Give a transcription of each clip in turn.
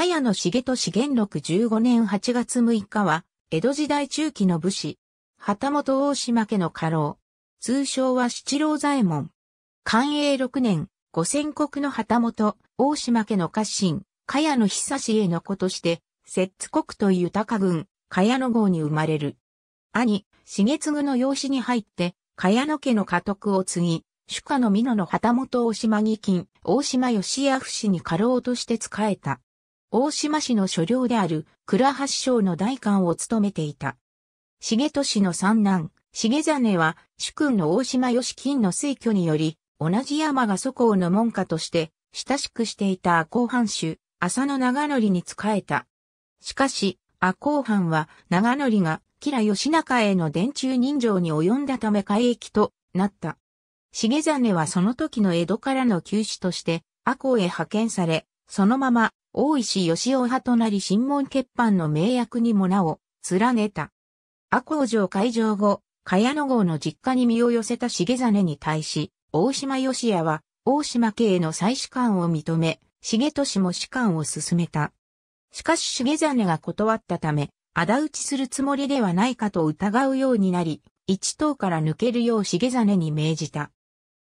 茅野重利元禄15年8月6日は、江戸時代中期の武士、旗本大島家の家老、通称は七郎左衛門。寛永6年、五千国の旗本、大島家の家臣、茅野久氏への子として、摂津国という高郡、茅野郷に生まれる。兄、重継の養子に入って、茅野家の家督を継ぎ、主家の美濃の旗本大島義金、大島義也不氏に家老として仕えた。大島市の所領である倉橋省の代官を務めていた。重利の三男、重真は主君の大島義金の推挙により、同じ山が祖皇の門下として親しくしていた赤穂藩主、浅野長則に仕えた。しかし、赤穂藩は長則が吉良義仲への伝中人情に及んだため改役となった。重真はその時の江戸からの休止として、赤穂へ派遣され、そのまま大石義雄派となり新聞欠板の名役にもなお、連ねた。阿工城会場後、茅野郷の実家に身を寄せた重実に対し、大島義也は、大島家への再士官を認め、重俊も士官を進めた。しかし重実が断ったため、仇討ちするつもりではないかと疑うようになり、一党から抜けるよう重実に命じた。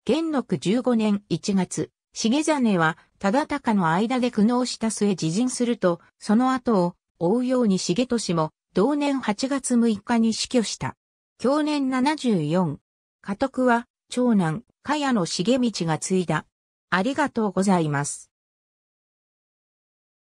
元禄15年1月、重実は忠敬の間で苦悩した末自陣すると、その後を追うように重利も、同年8月6日に死去した。享年74。家督は、長男、茅野重道が継いだ。ありがとうございます。